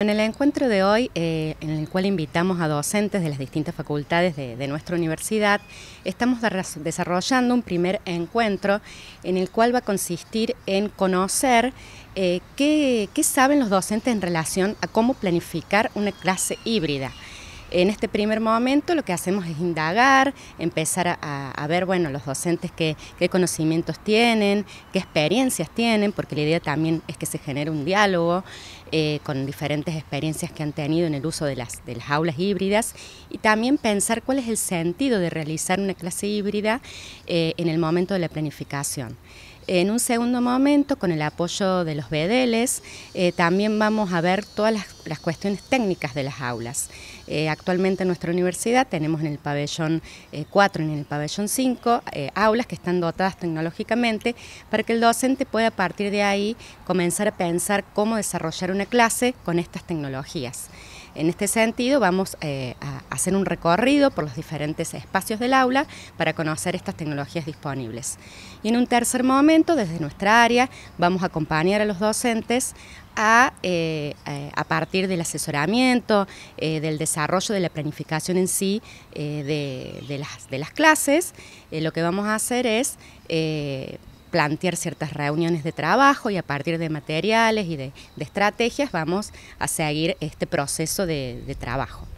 En el encuentro de hoy, eh, en el cual invitamos a docentes de las distintas facultades de, nuestra universidad, estamos desarrollando un primer encuentro en el cual va a consistir en conocer eh, qué saben los docentes en relación a cómo planificar una clase híbrida. En este primer momento lo que hacemos es indagar, empezar a, ver, bueno, los docentes qué, conocimientos tienen, qué experiencias tienen, porque la idea también es que se genere un diálogo eh, con diferentes experiencias que han tenido en el uso de las, de las aulas híbridas y también pensar cuál es el sentido de realizar una clase híbrida eh, en el momento de la planificación. En un segundo momento, con el apoyo de los BDLs, eh, también vamos a ver todas las, cuestiones técnicas de las aulas. Eh, actualmente en nuestra universidad tenemos en el pabellón 4 eh, y en el pabellón 5 aulas que están dotadas tecnológicamente para que el docente pueda a partir de ahí comenzar a pensar cómo desarrollar una clase con estas tecnologías. En este sentido, vamos eh, a hacer un recorrido por los diferentes espacios del aula para conocer estas tecnologías disponibles. Y en un tercer momento, desde nuestra área, vamos a acompañar a los docentes a, eh, eh, partir del asesoramiento, del desarrollo de la planificación en sí de las clases. lo que vamos a hacer es plantear ciertas reuniones de trabajo y a partir de materiales y de, estrategias vamos a seguir este proceso de trabajo.